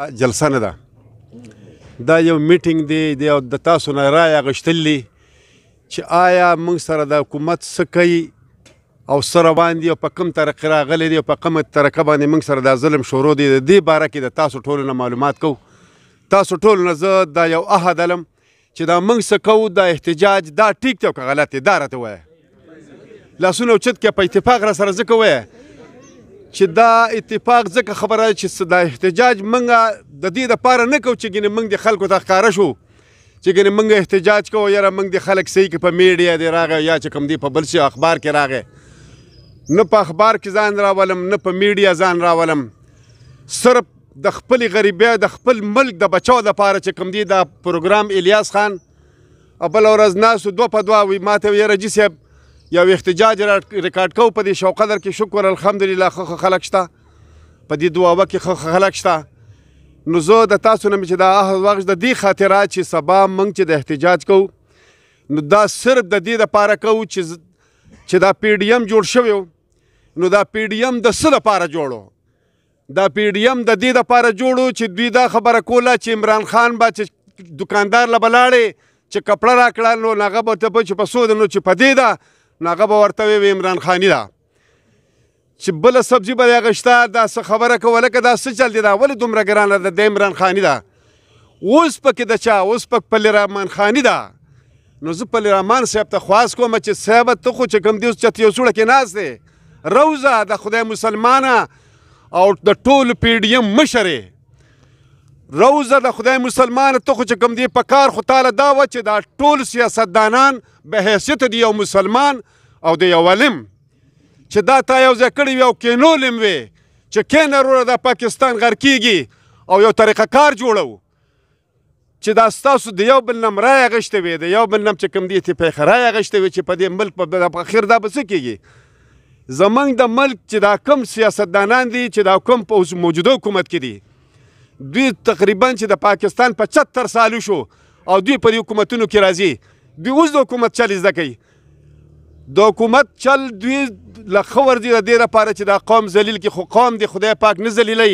جلسه نه ده دا یو میټینګ دی د د تاسو نه رایه غشتلې چې آیا موږ سره د حکومت څه کوي او سره باندې او په کوم طرق راغلی دی او په کومه طرقه باندې موږ سره دا ظلم شروع دی د دې باره کې د تاسو ټولو نه معلومات کو تاسو ټولو نه زه دا یو عهد لم چې دا موږ څه کوو دا احتجاج دا ټیک دی او که غلط دی دا راته وایه لاسونه اوچت کې په اتفاق را سره ځکه وایه چې دا اتفاق ځکه خبره چې دا احتجاج منګه د دې لپاره نه کو چې ګینه منګ د خلکو ته ښکارا شو چې ګینه منګ احتجاج کوو یاره منګ د خلک صحیح کې په میډیا دی راغی یا چې کم دی په بل شي اخبار کې راغی نه په اخبار کې ځان راولم نه په میډیا ځان راولم صرف د خپل غریبۍ د خپل ملک د بچو لپاره چې کم دی دا پروګرام الیاس خان ابل ورځ ناسو دو په دوا وي ماته یې رجی صاحب یو احتجاج ریکارډ کو په دې شوقدر کې شکر الحمدلله خو خلک شته په دې دواوه کې خو خلک شته نو زه د تاسو نه چې دا هغه وخت د دې خاطر چې سبا مونږ چې د احتجاج کو نو دا صرف د دې لپاره کو چې چې دا پی ډی ایم جوړ شوی نو دا پی ډی ایم د څه لپاره جوړو دا پی ډی ایم د دې لپاره جوړو چې دوی دا خبره کوله چې عمران خان با چې دکاندار لبلاړي چې کپړه راکړه نو هغه به ته په 500 نو چې پدې دا نو هغه به ورته وی عمران خانی دا چې بل سبزی به هغه شته دا څه خبره کوله که دا څه چل دی دا ولې دومره ګرانه ده د عمران خانی دا اوس پکې د چا اوس پک پلی رحمان خانی دا نو زه پلی رحمان صاحب ته خواست کوم چې صاحب ته خو چې کم دی اوس چت یو سوړه کې ناز دی روزه د خدای مسلمانه او د ټولو پیډیم مشره روزه د خدای مسلمان ته خو چې کوم دی په کار خو تاله دا و چې دا ټول سیاستدانان به حیثیت دی یو مسلمان او د یو علم چې دا تا یو ځای کړی وي او کینولم وي چې کینه وروره دا پاکستان غر کیږي او یو طریقه کار جوړو چې دا ستاسو د یو بل نم رایه غشته وي د یو بل نم چې کوم دی ته پیخ رایه غشته وي چې په دې ملک په اخر دا به څه کیږي زمنګ د ملک چې دا کم سیاستدانان دي چې دا کم په موجوده حکومت کې دي دوی تقریبا چې د پاکستان 75 سالو شو او دوی پر حکومتونو کې راځي دوی اوس د حکومت چل زده کوي د حکومت چل دوی له ښه ورځي د دې لپاره چې دا قوم ذلیل کړي خو قوم دی خدای پاک نه ذلیلی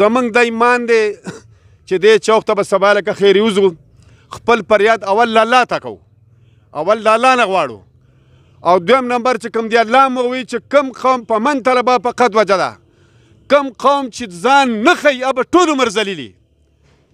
زمونږ د ایمان دی چې دې چوک ته به سبا لکه خیر یوزو خپل پریاد اول الله ته کوو اول الله نه غواړو او دویم نمبر چې کوم دی الله مو وی چې کم قوم په من طلبه په قد وجده کم قوم چې ځان نه ښیي هغه به ټول عمر ذلیلي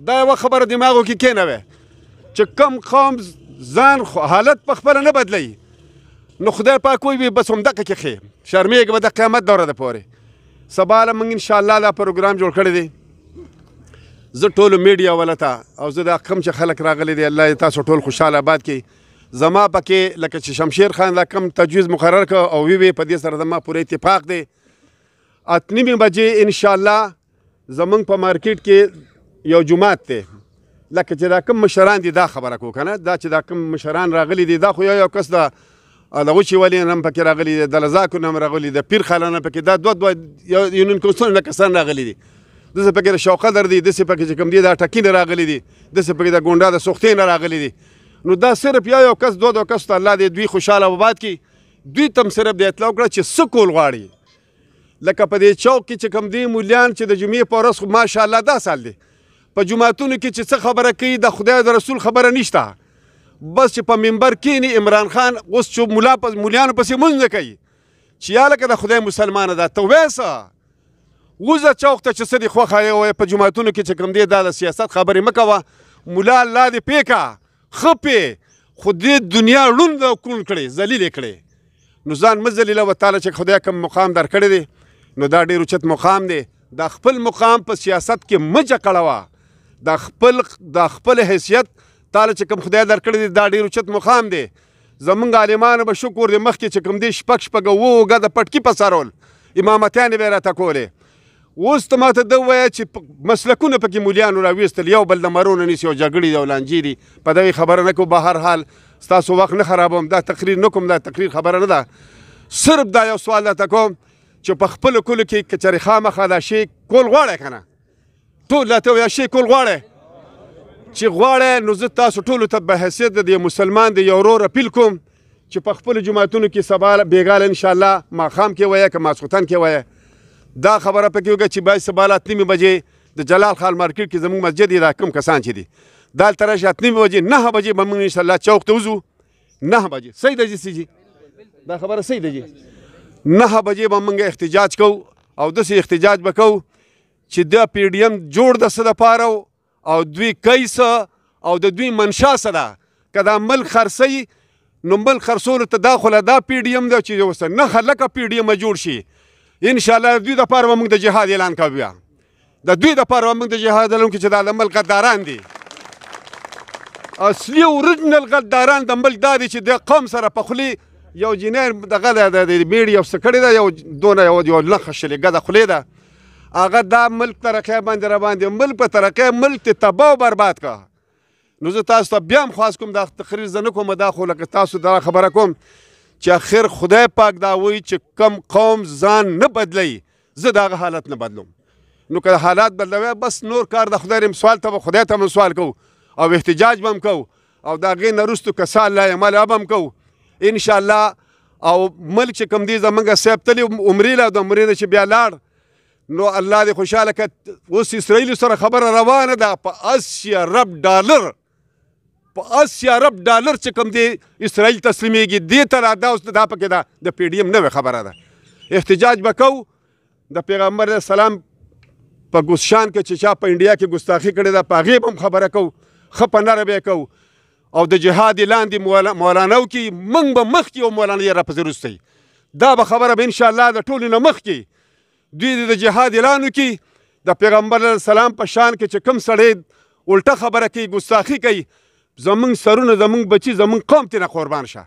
دا یوه خبره دماغو کې کینوئ چې کم قوم ځان حالت په خپله نه بدلوي نو خدای پاک وایي بس همدغه کې ښیي شرمېږي به د قیامت دوره ده پورې سبا له موږ انشاءالله دا پروګرام جوړ کړی دی زه ټولو میډیا والا ته او زه دا کم چې خلک راغلي دي الله تاسو ټول خوشحال آباد کړي زما پکې لکه چې شمشیر خان دا کم تجویز مقرر کړ او وی وی په دې سره زما پوره اتفاق دی اته نیمې بجې انشاءالله زمونږ په مارکیټ کې یو جومات دی لکه چې دا کوم مشران دي دا خبره کو کنه دا چې دا کوم مشران راغلي دي دا خو یو یو کس دا دغه چې ولی نن پکې راغلي دي د لزاکو نن راغلي دي پیر خلانه پکې دا دوه دوه یو نن کوسن کسان راغلي دي دسه پکې شوقه در دي دسه پکې چې کوم دي دا ټکین راغلي دي دسه پکې دا ګونډا د سوختین راغلي دي نو دا صرف یو یو کس دوه دوه کس ته الله دې دوی خوشاله وباد کی دوی تم صرف د اطلاع کړ چې سکول غواړي لکه په دې چوک کې چې کم دی مولیان چې د جمعې په ورځ ماشاءالله دا سال دی په جمعتونو کې چې څه خبره کوي د خدای د رسول خبره نشته بس چې په منبر کینی عمران خان اوس چې مولا په مولیانو پسې مونږ نه کوي چې یا لکه د خدای مسلمانه ده ته ویسه وزه چوک ته چې څه دې خوښه یې وایه په جمعتونو کې چې کم دی دا د سیاست خبرې مه کوه مولا الله دې پې کا ښه پې خو دې دنیا ړوند کون کړې ذلیلې کړې نو ځان مه ذلیله وه تاله چې خدای کم مقام درکړی دی نو دا ډیر اوچت مقام دی دا خپل مقام په سیاست کې مجه کړوه دا خپل دا خپل حیثیت تاله چې کوم خدای درکړی دی دا ډیر اوچت مقام دی زمونږ عالمانو به شکر دی مخکې چې کوم دی شپږ شپږ اووه اوږه د پټکي په سرول امامتیانې به یې راته کولې اوس ته ماته ده ووایه چې مسلکونه پکې مولیانو راویستل یو بل د مرونه نیسي او جګړې دي او لانجې دي په دغې خبره نه کوو به هر حال ستاسو وخت نه خرابوم دا تقریر نه کوم دا تقریر خبره نه ده صرف دا یو سوال درته کوم چې په خپل کولو کې کچري خامخا دا شی کول غواړی کنه ټول راته یا شی کول غواړی چې غواړی نو زه تاسو ټولو ته به حیثیت د مسلمان د یو ورور اپیل کوم چې په خپل جماعتونو کې سبا بیګال ان شاء الله ماخام کې وایه که ماسخوتن کې وایه دا خبره پکې وګه چې باید سبا لات نیمه بجې د جلال خان مارکیټ کې زموږ مسجد دی دا کم کسان چې دي دا تر شات نیمه بجې نه بجې به موږ ان شاء الله چوک ته وځو نه بجې صحیح ده جی سي جی دا خبره صحیح ده جی نه بجې به موږ احتجاج کو او داسې احتجاج به کو چې دا پی ډی ایم جوړ د څه دپاره او دوی کوي څه او د دوی منشا څه ده که دا ملک خرڅوي نو ملک خرڅولو ته دا خوله دا پی ډی ایم ده چې اوس نه هلکه پی ډی ایم جوړ شي ان شاء الله دوی دپاره به موږ د جهاد اعلان کوو بیا د دوی دپاره موږ د جهاد لونکو چې دا د ملک غداران دي اصلي اوریجنل غداران د ملک دا دي چې د قوم سره په خولي یو جنیر دغه د بیړی او سکړی دا یو دونه یو یو لخ شلګه د خلې ده هغه دا ملک ترقه باندې را باندې ملک په ترقه ملک ته تباہ او برباد کا نو زه تاسو ته بیا هم خاص کوم د تقریر زنه کوم دا خو لکه تاسو دا خبره کوم چې اخر خدای پاک دا وایي چې کم قوم ځان نه بدلی زه دا حالت نه بدلوم نو که حالات بدلوي بس نور کار د خدای رم سوال ته خدای ته سوال کو او احتجاج بم کو او دا غي نرستو کسال لا عمل ابم کو ان شاء الله او ملک چې کم دی زمونږ صاحب تلی عمرې لا د عمرې نه چې بیا لاړ نو الله دې خوشاله کړه اوس اسرائیل سره خبره روانه ده په اسیا رب ډالر په اسیا رب ډالر چې کم دی اسرائیل تسلیمیږي دې ته دا اوس دا پکې ده د پی ډی ایم نوې خبره ده احتجاج بکاو د پیغمبر سلام په ګوشان کې چې چا په انډیا کې ګستاخی کړې ده په غیب هم خبره کو خپنه ربه کو او د جهاد لاندې مولانو کې موږ به مخکې یو مولانا یې راپسې وروستی دا به خبره به انشاءالله د ټولو نه مخکې دوی د جهاد اعلان وکړي د پیغمبر سلام په شان کې چې کوم سړی الټه خبره کوي ګستاخي کوي زمونږ سرونه زمونږ بچي زمونږ قوم ترې قربان شه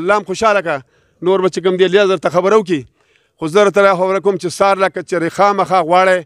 الله هم خوشحاله که نور به چې کوم دی لیا درته خبره وکړي خو زه درته خبره کوم چې سار لکه چې ریخامخه غواړی